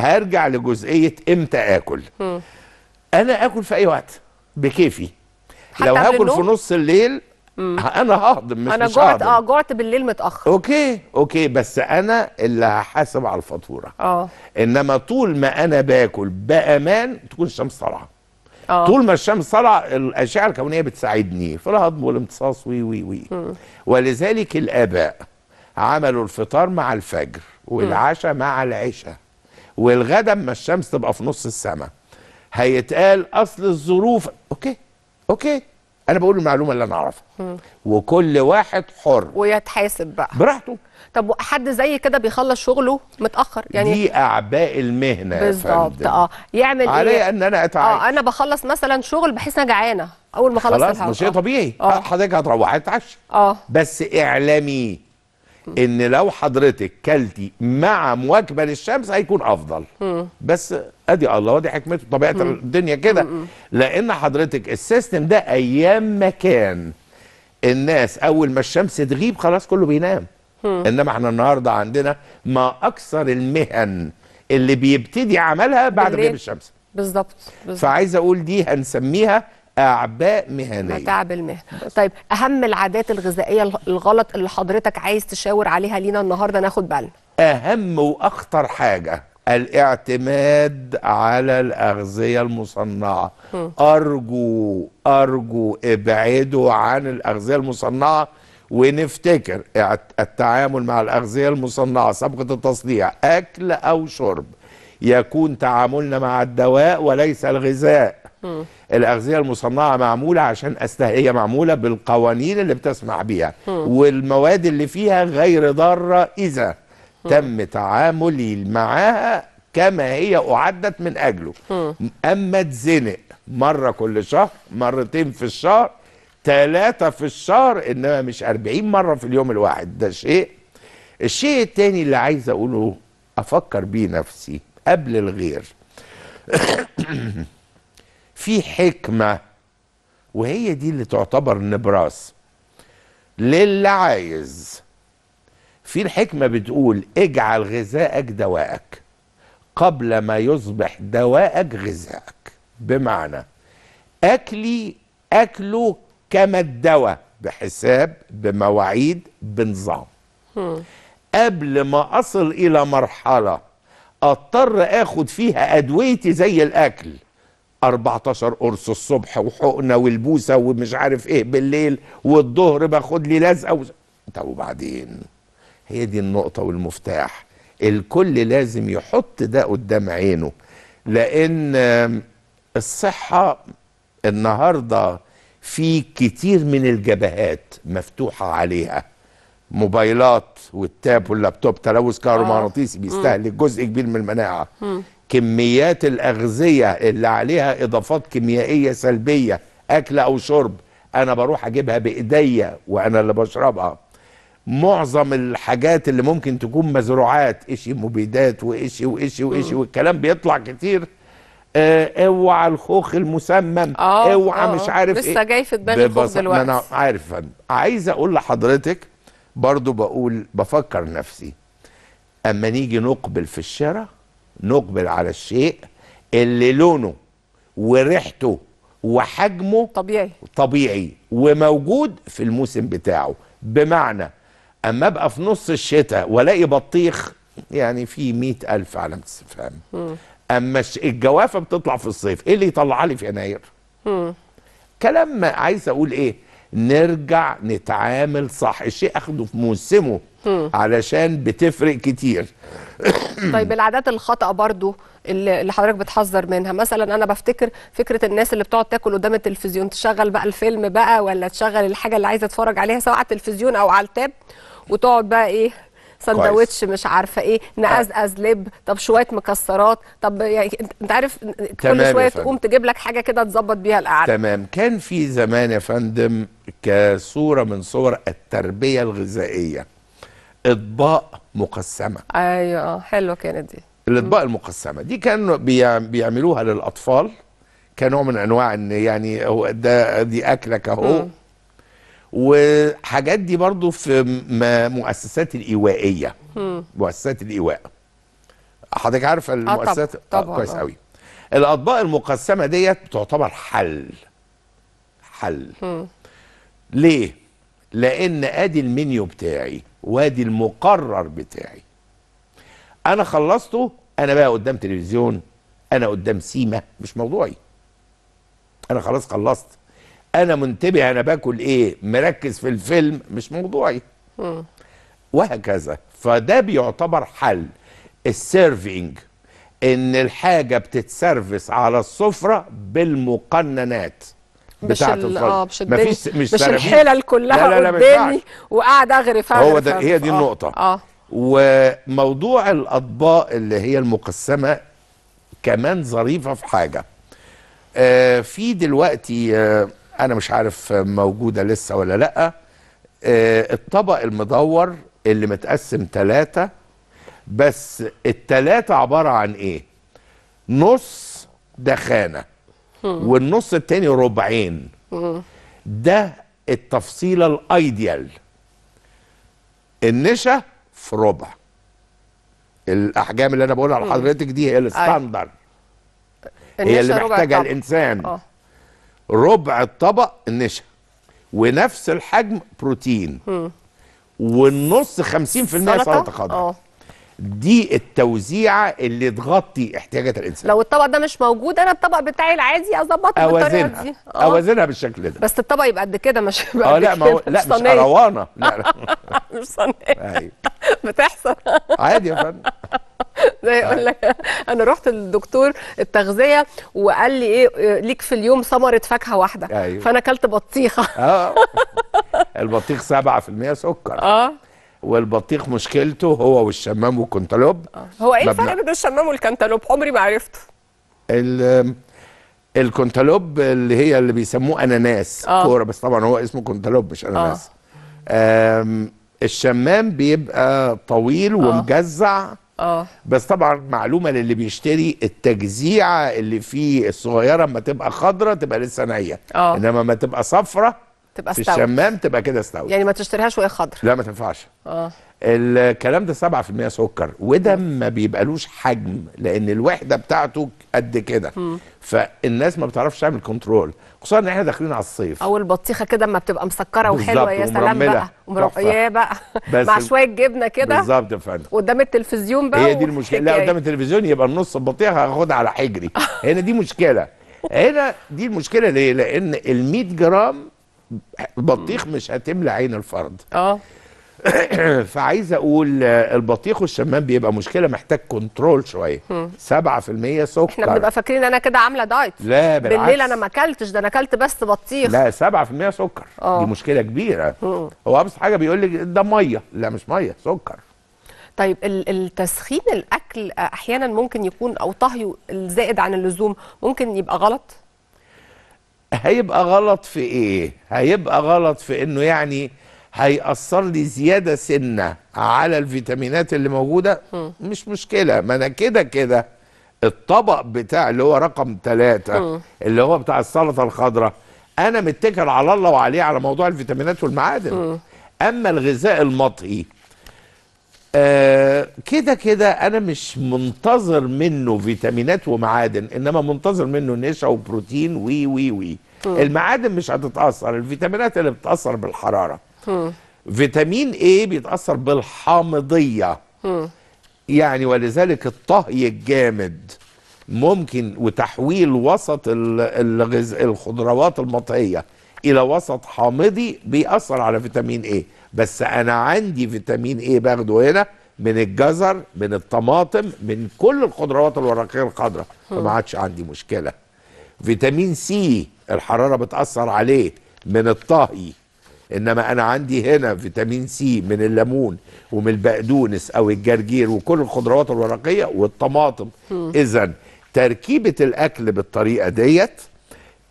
هرجع لجزئيه امتى اكل م. انا اكل في اي وقت بكيفي لو هاكل في نص الليل مم. انا ههضم مش انا جعت اه جعت بالليل متاخر اوكي اوكي بس انا اللي هحاسب على الفاتوره اه انما طول ما انا باكل بامان تكون الشمس طالعه أوه. طول ما الشمس طالعه الاشعه الكونيه بتساعدني في الهضم والامتصاص وي وي وي مم. ولذلك الاباء عملوا الفطار مع الفجر والعشاء مع العشاء والغدا اما الشمس تبقى في نص السماء هيتقال اصل الظروف اوكي اوكي انا بقول المعلومه اللي انا اعرفها وكل واحد حر ويتحاسب بقى براحته طب حد زي كده بيخلص شغله متاخر يعني دي اعباء المهنه بالظبط اه يعمل إيه؟ علي ان انا اتعب اه انا بخلص مثلا شغل بحس انا جعانه اول ما اخلص خلاص ده آه. شيء طبيعي آه. حضرتك هتروحي تتعشى اه بس اعلامي ان لو حضرتك كلتي مع مواكبه للشمس هيكون افضل بس ادي الله ودي حكمته طبيعه الدنيا كده لان حضرتك السيستم ده ايام ما كان الناس اول ما الشمس تغيب خلاص كله بينام انما احنا النهارده عندنا ما اكثر المهن اللي بيبتدي عملها بعد غيب الشمس بالظبط فعايز اقول دي هنسميها اعباء مهنيه متاعب المهنه طيب اهم العادات الغذائيه الغلط اللي حضرتك عايز تشاور عليها لينا النهارده ناخد بالنا اهم واخطر حاجه الاعتماد على الاغذيه المصنعه م. ارجو ارجو ابعدوا عن الاغذيه المصنعه ونفتكر التعامل مع الاغذيه المصنعه صبغه التصنيع اكل او شرب يكون تعاملنا مع الدواء وليس الغذاء م. الاغذيه المصنعه معموله عشان هي معموله بالقوانين اللي بتسمح بيها والمواد اللي فيها غير ضاره اذا تم تعاملي معاها كما هي اعدت من اجله اما اتزنق مره كل شهر مرتين في الشهر ثلاثة في الشهر انما مش 40 مرة في اليوم الواحد ده شيء الشيء التاني اللي عايز اقوله افكر بيه نفسي قبل الغير في حكمه وهي دي اللي تعتبر نبراس للي عايز في الحكمه بتقول اجعل غذائك دواءك قبل ما يصبح دواءك غذائك بمعنى اكلي اكله كما الدواء بحساب بمواعيد بنظام قبل ما اصل الى مرحله اضطر اخد فيها ادويتي زي الاكل 14 قرص الصبح وحقنه والبوسه ومش عارف ايه بالليل والظهر باخد لي لزقه و... طب وبعدين هي دي النقطه والمفتاح الكل لازم يحط ده قدام عينه لان الصحه النهارده في كتير من الجبهات مفتوحه عليها موبايلات والتاب واللابتوب تلوث كهرومغناطيسي آه. بيستهلك جزء كبير من المناعه كميات الاغذيه اللي عليها اضافات كيميائيه سلبيه اكل او شرب انا بروح اجيبها بايديا وانا اللي بشربها معظم الحاجات اللي ممكن تكون مزروعات اشي مبيدات واشي واشي واشي والكلام بيطلع كتير اه اوعى الخوخ المسمم آه، آه، اوعى آه مش عارف لسه إيه جاي في دماغي الخوخ دلوقتي انا عارف عايز اقول لحضرتك برضو بقول بفكر نفسي اما نيجي نقبل في الشارع نقبل على الشيء اللي لونه وريحته وحجمه طبيعي طبيعي وموجود في الموسم بتاعه بمعنى اما ابقى في نص الشتاء والاقي بطيخ يعني في مئة ألف علامة استفهام أما الجوافة بتطلع في الصيف إيه اللي يطلعها لي في يناير مم. كلام عايز أقول إيه نرجع نتعامل صح الشيء أخده في موسمه علشان بتفرق كتير طيب العادات الخطا برضو اللي حضرتك بتحذر منها مثلا انا بفتكر فكره الناس اللي بتقعد تاكل قدام التلفزيون تشغل بقى الفيلم بقى ولا تشغل الحاجه اللي عايزه تتفرج عليها سواء على التلفزيون او على التاب وتقعد بقى ايه سندوتش مش عارفه ايه نقزقز لب طب شويه مكسرات طب يعني انت عارف كل شويه تقوم تجيب لك حاجه كده تظبط بيها القعده تمام كان في زمان يا فندم كصوره من صور التربيه الغذائيه اطباق مقسمه ايوه آه، حلوه كانت دي الاطباق المقسمه دي كانوا بيعملوها للاطفال كنوع من انواع ان يعني هو ده دي اكلك اهو وحاجات دي برضو في مؤسسات الايوائيه مم. مؤسسات الايواء حضرتك عارفه آه، المؤسسات آه طبعا آه كويس قوي الاطباق المقسمه ديت تعتبر حل حل مم. ليه لان ادي المنيو بتاعي وادي المقرر بتاعي انا خلصته انا بقى قدام تلفزيون انا قدام سيما مش موضوعي انا خلاص خلصت انا منتبه انا باكل ايه مركز في الفيلم مش موضوعي وهكذا فده بيعتبر حل السيرفينج ان الحاجه بتتسرفس على السفره بالمقننات بتاعه الفرد اه مش فيش مش, مش الحلل كلها لا لا قدامي وقاعد اغرف هو ده هي دي آه، النقطه اه, آه. وموضوع الاطباق اللي هي المقسمه كمان ظريفه في حاجه آه في دلوقتي آه انا مش عارف موجوده لسه ولا لا آه الطبق المدور اللي متقسم ثلاثة بس الثلاثة عبارة عن ايه نص دخانة والنص التاني ربعين ده التفصيله الايديال النشا في ربع الاحجام اللي انا بقولها لحضرتك دي هي أيوة. الستاندرد هي اللي محتاجها الانسان اه. ربع الطبق النشا ونفس الحجم بروتين والنص 50% سلطه خضراء اه. دي التوزيعه اللي تغطي احتياجات الانسان لو الطبق ده مش موجود انا الطبق بتاعي العادي اظبطه بالطريقه دي آه. اوزنها بالشكل ده بس الطبق يبقى قد كده مش اه لا ما هو لا مش روانه لا مش صينيه ايوه بتحصل عادي يا فندم زي يقول لك انا رحت للدكتور التغذيه وقال لي ايه آه، ليك في اليوم ثمره فاكهه واحده أيوه. فانا اكلت بطيخه اه البطيخ 7% سكر اه والبطيخ مشكلته هو والشمام والكنتالوب هو ايه الفرق بين الشمام والكنتالوب عمري ما عرفته ال الكنتالوب اللي هي اللي بيسموه اناناس آه. كوره بس طبعا هو اسمه كنتالوب مش آه. اناناس آه. الشمام بيبقى طويل آه. ومجزع آه. بس طبعا معلومه للي بيشتري التجزيعه اللي فيه الصغيره اما تبقى خضره تبقى لسه نيه آه. انما ما تبقى صفره تبقى في استوت الشمام تبقى كده استوت يعني ما تشتريهاش وهي خضر لا ما تنفعش اه الكلام ده 7% سكر وده ما بيبقالوش حجم لان الوحده بتاعته قد كده فالناس ما بتعرفش تعمل كنترول خصوصا ان احنا داخلين على الصيف او البطيخه كده اما بتبقى مسكره وحلوه يا سلام بقى يا بقى مع شويه جبنه كده بالظبط يا فندم قدام التلفزيون بقى هي دي المشكله لا قدام التلفزيون يبقى النص البطيخه هاخدها على حجري هنا دي مشكله هنا دي المشكله ليه؟ لان ال 100 جرام البطيخ مش هتملى عين الفرد اه فعايز اقول آه، البطيخ والشمام بيبقى مشكله محتاج كنترول شويه 7% سكر احنا بنبقى فاكرين انا كده عامله دايت لا بالعكس بالليل انا ما اكلتش ده انا اكلت بس بطيخ لا 7% سكر أوه. دي مشكله كبيره مم. هو ابسط حاجه بيقول لي ده ميه لا مش ميه سكر طيب التسخين الاكل احيانا ممكن يكون او طهيه الزائد عن اللزوم ممكن يبقى غلط هيبقى غلط في ايه هيبقى غلط في انه يعني هيأثر لي زيادة سنة على الفيتامينات اللي موجودة مش مشكلة ما أنا كده كده الطبق بتاع اللي هو رقم ثلاثة اللي هو بتاع السلطة الخضراء أنا متكل على الله وعليه على موضوع الفيتامينات والمعادن أما الغذاء المطهي آه كده كده انا مش منتظر منه فيتامينات ومعادن انما منتظر منه نشا وبروتين وي وي وي م. المعادن مش هتتاثر الفيتامينات اللي بتتاثر بالحراره م. فيتامين ايه بيتاثر بالحامضيه م. يعني ولذلك الطهي الجامد ممكن وتحويل وسط الخضروات المطهيه الى وسط حامضي بيأثر على فيتامين ايه بس انا عندي فيتامين ايه باخده هنا من الجزر من الطماطم من كل الخضروات الورقيه الخضراء فما عادش عندي مشكله فيتامين سي الحراره بتاثر عليه من الطهي انما انا عندي هنا فيتامين سي من الليمون ومن البقدونس او الجرجير وكل الخضروات الورقيه والطماطم اذا تركيبه الاكل بالطريقه ديت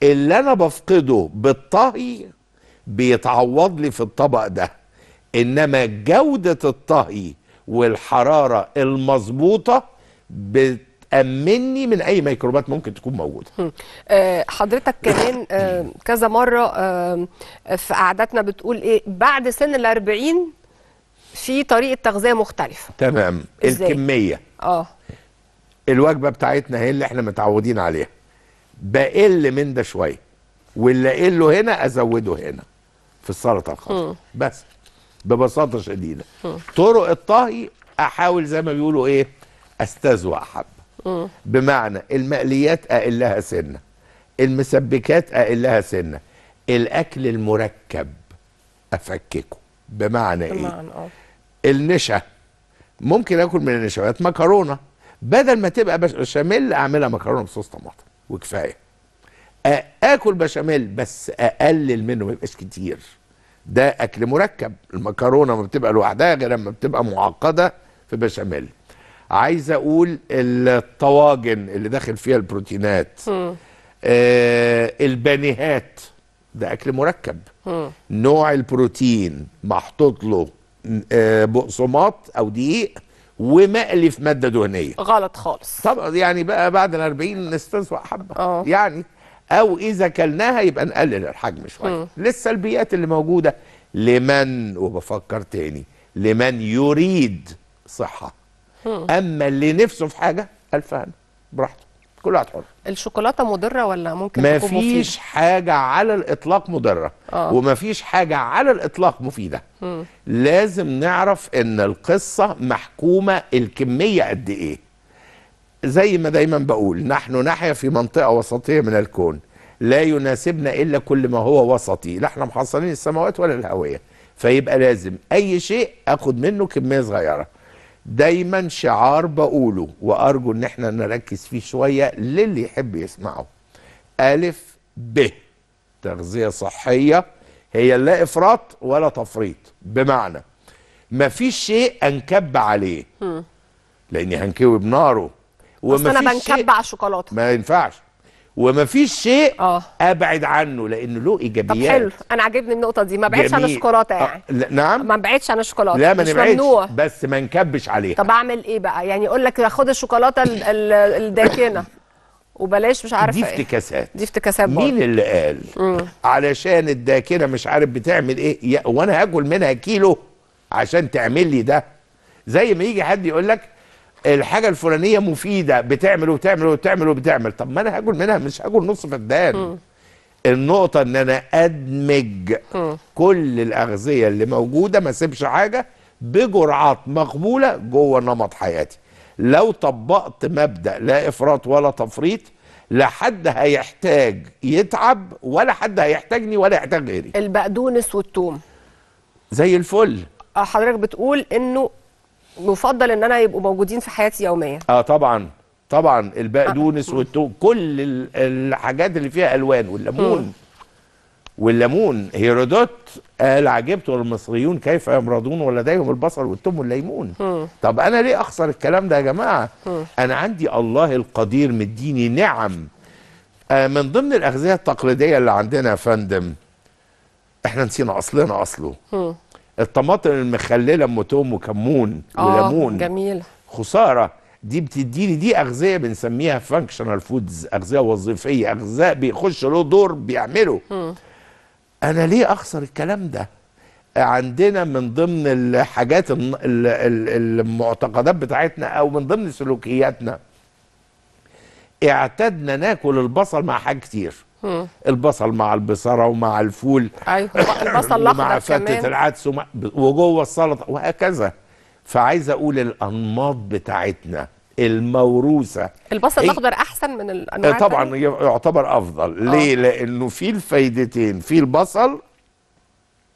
اللي انا بفقده بالطهي بيتعوض لي في الطبق ده انما جودة الطهي والحرارة المظبوطة بتأمني من اي ميكروبات ممكن تكون موجودة آه، حضرتك كمان آه، كذا مرة آه، في قعدتنا بتقول ايه بعد سن الاربعين في طريقة تغذية مختلفة تمام إزاي؟ الكمية اه الوجبة بتاعتنا هي اللي احنا متعودين عليها بقل من ده شوية واللي اقله هنا ازوده هنا في السلطة الخضراء بس ببساطه شديده طرق الطهي احاول زي ما بيقولوا ايه استذوق حبه بمعنى المقليات اقلها سنه المسبكات اقلها سنه الاكل المركب افككه بمعنى ايه آه. النشا ممكن اكل من النشويات مكرونه بدل ما تبقى بشاميل اعملها مكرونه بصوص طماطم وكفايه اكل بشاميل بس اقلل منه ما يبقاش كتير ده اكل مركب المكرونه ما بتبقى لوحدها غير لما بتبقى معقده في بشاميل عايز اقول الطواجن اللي داخل فيها البروتينات آه البانيهات ده اكل مركب م. نوع البروتين محطوط له آه بقسماط او دقيق ومقلي في ماده دهنيه غلط خالص طبعا يعني بقى بعد ال 40 نستسوق حبه آه. يعني او اذا كلناها يبقى نقلل الحجم شويه للسلبيات اللي موجوده لمن وبفكر تاني لمن يريد صحه اما اللي نفسه في حاجه الفان براحته كل واحد حر الشوكولاته مضره ولا ممكن ما فيش حاجه على الاطلاق مضره آه. وما فيش حاجه على الاطلاق مفيده م. لازم نعرف ان القصه محكومه الكميه قد ايه زي ما دايما بقول نحن نحيا في منطقة وسطية من الكون لا يناسبنا إلا كل ما هو وسطي لا احنا محصلين السماوات ولا الهوية فيبقى لازم أي شيء أخد منه كمية صغيرة دايما شعار بقوله وأرجو إن احنا نركز فيه شوية للي يحب يسمعه ألف ب تغذية صحية هي لا إفراط ولا تفريط بمعنى مفيش شيء أنكب عليه لأني هنكوي بناره وما انا بنكب على الشوكولاته ما ينفعش ومفيش شيء أوه. ابعد عنه لانه له ايجابيات طب حلو انا عاجبني النقطه دي ما بعدش عن الشوكولاته آه، يعني آه. نعم ما بعدش عن الشوكولاته لا ما نبعدش بس ما نكبش عليها طب اعمل ايه بقى يعني يقول لك خد الشوكولاته الداكنه وبلاش مش ايه دي افتكاسات دي افتكاسات مين اللي قال مم. علشان الداكنه مش عارف بتعمل ايه وانا هاكل منها كيلو عشان تعمل لي ده زي ما يجي حد يقول لك الحاجه الفلانيه مفيده بتعمل وبتعمل وبتعمل وبتعمل طب ما انا هاكل منها مش هاكل نص فدان النقطه ان انا ادمج م. كل الاغذيه اللي موجوده ما اسيبش حاجه بجرعات مقبوله جوه نمط حياتي لو طبقت مبدا لا افراط ولا تفريط لا حد هيحتاج يتعب ولا حد هيحتاجني ولا يحتاج غيري البقدونس والثوم زي الفل آه، حضرتك بتقول انه مفضل ان انا يبقوا موجودين في حياتي يوميا اه طبعا طبعا البقدونس آه. والتوم كل الحاجات اللي فيها الوان والليمون والليمون هيرودوت قال عجبت المصريون كيف يمرضون ولديهم البصل والتم والليمون م. طب انا ليه اخسر الكلام ده يا جماعه م. انا عندي الله القدير مديني نعم آه من ضمن الاغذيه التقليديه اللي عندنا يا فندم احنا نسينا اصلنا اصله م. الطماطم المخلله ام توم وكمون آه، وليمون جميل خساره دي بتديني دي اغذيه بنسميها فانكشنال فودز اغذيه وظيفيه اغذاء بيخش له دور بيعمله م. انا ليه اخسر الكلام ده عندنا من ضمن الحاجات المعتقدات بتاعتنا او من ضمن سلوكياتنا اعتدنا ناكل البصل مع حاجه كتير مم. البصل مع البصره ومع الفول ايوه البصل الاخضر مع فتة العدس ومع وجوه السلطه وهكذا فعايز اقول الانماط بتاعتنا الموروثه البصل إيه؟ الاخضر احسن من الانواع إيه، طبعا يعتبر افضل أوه. ليه لانه في الفايدتين في البصل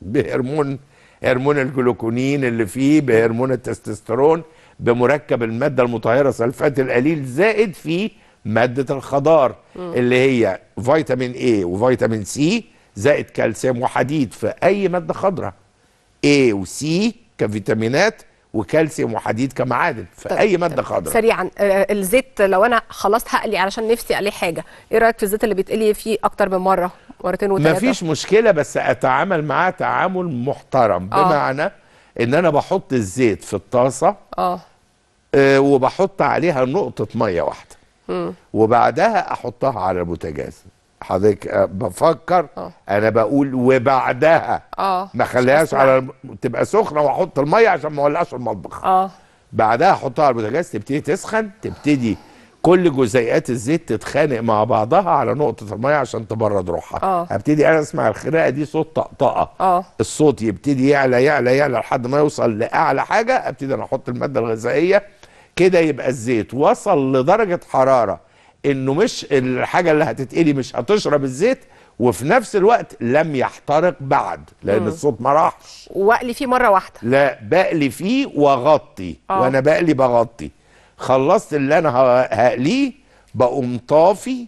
بهرمون هرمون الجلوكونين اللي فيه بهرمون التستوستيرون بمركب الماده المطهره سلفات القليل زائد فيه ماده الخضار مم. اللي هي فيتامين A وفيتامين سي زائد كالسيوم وحديد في اي ماده خضراء A وسي كفيتامينات وكالسيوم وحديد كمعادن في طيب. اي ماده خضراء سريعا آه الزيت لو انا خلاص هقلي علشان نفسي عليه حاجه ايه رايك في الزيت اللي بيتقلي فيه اكتر من مره مرتين وثلاثه مفيش مشكله بس اتعامل معاه تعامل محترم آه. بمعنى ان انا بحط الزيت في الطاسه اه, آه وبحط عليها نقطه ميه واحده وبعدها احطها على البوتاجاز حضرتك آه، بفكر أوه. انا بقول وبعدها اه ما اخليهاش على تبقى سخنه واحط الميه عشان ما اولعش المطبخ اه بعدها احطها على البوتاجاز تبتدي تسخن تبتدي كل جزيئات الزيت تتخانق مع بعضها على نقطه الميه عشان تبرد روحها آه. ابتدي انا اسمع الخناقه دي صوت طقطقه آه. الصوت يبتدي يعلى يعلى يعلى لحد ما يوصل لاعلى حاجه ابتدي انا احط الماده الغذائيه كده يبقى الزيت وصل لدرجه حراره انه مش الحاجه اللي هتتقلي مش هتشرب الزيت وفي نفس الوقت لم يحترق بعد لان الصوت ما راحش واقلي فيه مره واحده لا بقلي فيه واغطي أوه. وانا بقلي بغطي خلصت اللي انا هقليه بقوم طافي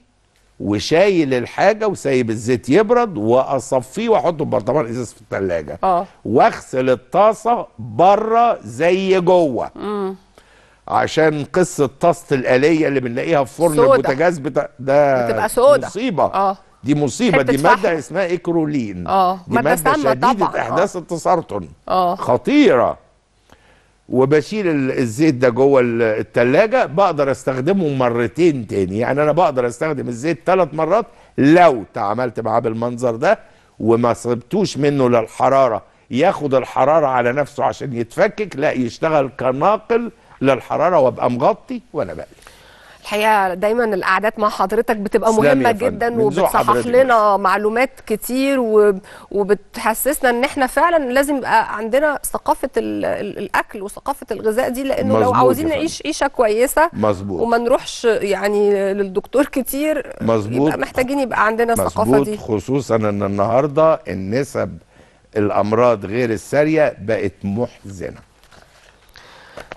وشايل الحاجه وسايب الزيت يبرد واصفيه واحطه في برطمان ازاز في الثلاجه آه. واغسل الطاسه بره زي جوه مم. عشان قصه طاسه الاليه اللي بنلاقيها في فرن البوتاجاز بتا... ده بتبقى سودا مصيبه اه دي مصيبه دي ماده فحل. اسمها ايكرولين اه دي ماده شديده طبعا. احداث آه. التسرطن اه خطيره وبشيل الزيت ده جوه الثلاجه بقدر استخدمه مرتين تاني يعني انا بقدر استخدم الزيت ثلاث مرات لو تعاملت معاه بالمنظر ده وما سبتوش منه للحرارة ياخد الحرارة على نفسه عشان يتفكك لا يشتغل كناقل للحراره وابقى مغطي وانا بقلي الحقيقه دايما القعدات مع حضرتك بتبقى مهمه جدا وبتصحح لنا معلومات كتير وبتحسسنا ان احنا فعلا لازم يبقى عندنا ثقافه الاكل وثقافه الغذاء دي لانه لو عاوزين نعيش عيشه كويسه مظبوط وما نروحش يعني للدكتور كتير مظبوط يبقى محتاجين يبقى عندنا الثقافه دي خصوصا ان النهارده النسب الامراض غير الساريه بقت محزنه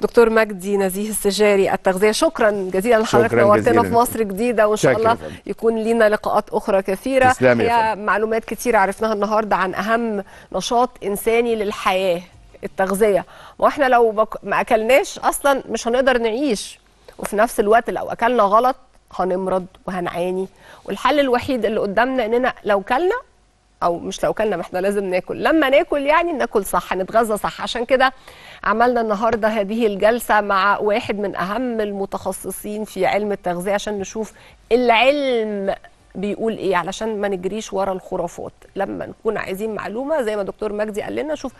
دكتور مجدي نزيه السجاري التغذيه شكرا جزيلا لحضرتك نورتنا في مصر جديده وان شاء الله يكون لينا لقاءات اخرى كثيره هي معلومات كثيره عرفناها النهارده عن اهم نشاط انساني للحياه التغذيه واحنا لو بك... ما اكلناش اصلا مش هنقدر نعيش وفي نفس الوقت لو اكلنا غلط هنمرض وهنعاني والحل الوحيد اللي قدامنا اننا لو كلنا او مش لو كلنا ما احنا لازم ناكل لما ناكل يعني ناكل صح نتغذى صح عشان كده عملنا النهارده هذه الجلسه مع واحد من اهم المتخصصين في علم التغذيه عشان نشوف العلم بيقول ايه علشان ما نجريش ورا الخرافات لما نكون عايزين معلومه زي ما دكتور مجدي قال لنا شوف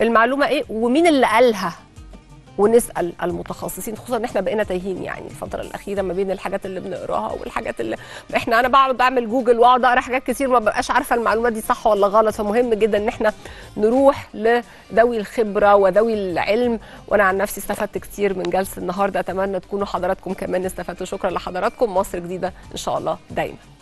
المعلومه ايه ومين اللي قالها ونسال المتخصصين خصوصا ان احنا بقينا تايهين يعني الفتره الاخيره ما بين الحاجات اللي بنقراها والحاجات اللي احنا انا بقعد بعمل جوجل واقعد اقرا حاجات كتير ما ببقاش عارفه المعلومه دي صح ولا غلط فمهم جدا ان احنا نروح لذوي الخبره وذوي العلم وانا عن نفسي استفدت كتير من جلسه النهارده اتمنى تكونوا حضراتكم كمان استفدتوا شكرا لحضراتكم مصر جديده ان شاء الله دايما